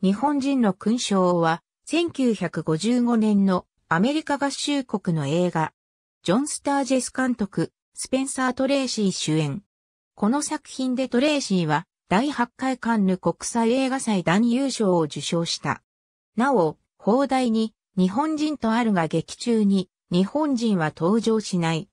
日本人の勲章は、1955年のアメリカ合衆国の映画、ジョン・スタージェス監督、スペンサー・トレーシー主演。この作品でトレーシーは、第8回カンヌ国際映画祭男優賞を受賞した。なお、放題に、日本人とあるが劇中に、日本人は登場しない。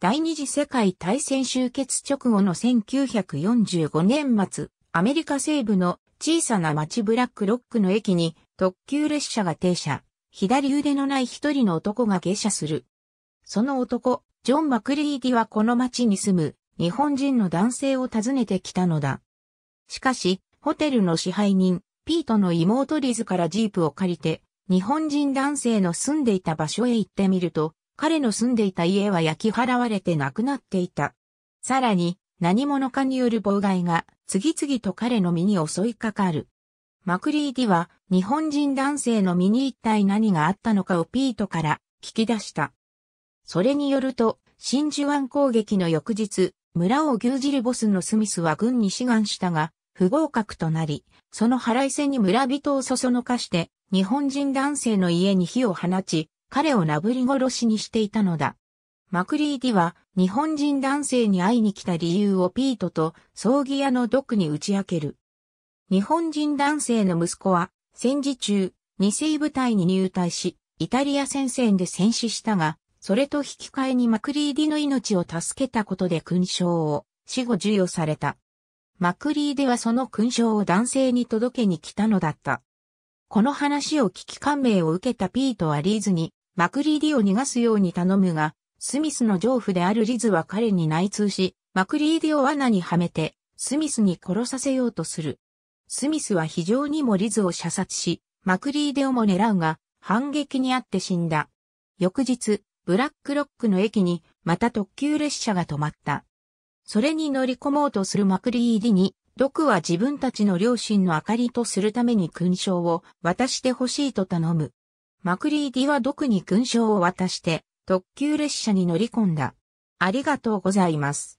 第二次世界大戦終結直後の1945年末、アメリカ西部の小さな町ブラックロックの駅に特急列車が停車。左腕のない一人の男が下車する。その男、ジョン・マクリーディはこの町に住む日本人の男性を訪ねてきたのだ。しかし、ホテルの支配人、ピートの妹リズからジープを借りて、日本人男性の住んでいた場所へ行ってみると、彼の住んでいた家は焼き払われて亡くなっていた。さらに、何者かによる妨害が次々と彼の身に襲いかかる。マクリーディは日本人男性の身に一体何があったのかをピートから聞き出した。それによると、真珠湾攻撃の翌日、村を牛耳るボスのスミスは軍に志願したが、不合格となり、その腹いせに村人をそそのかして、日本人男性の家に火を放ち、彼をなぶり殺しにしていたのだ。マクリーディは日本人男性に会いに来た理由をピートと葬儀屋の毒に打ち明ける。日本人男性の息子は戦時中、二世部隊に入隊し、イタリア戦線で戦死したが、それと引き換えにマクリーディの命を助けたことで勲章を死後授与された。マクリーディはその勲章を男性に届けに来たのだった。この話を聞き感銘を受けたピートはリーズに、マクリーディを逃がすように頼むが、スミスの丈夫であるリズは彼に内通し、マクリーディを罠にはめて、スミスに殺させようとする。スミスは非常にもリズを射殺し、マクリーデをも狙うが、反撃にあって死んだ。翌日、ブラックロックの駅に、また特急列車が止まった。それに乗り込もうとするマクリーディに、ドクは自分たちの両親の明かりとするために勲章を渡してほしいと頼む。マクリーディはドクに勲章を渡して、特急列車に乗り込んだ。ありがとうございます。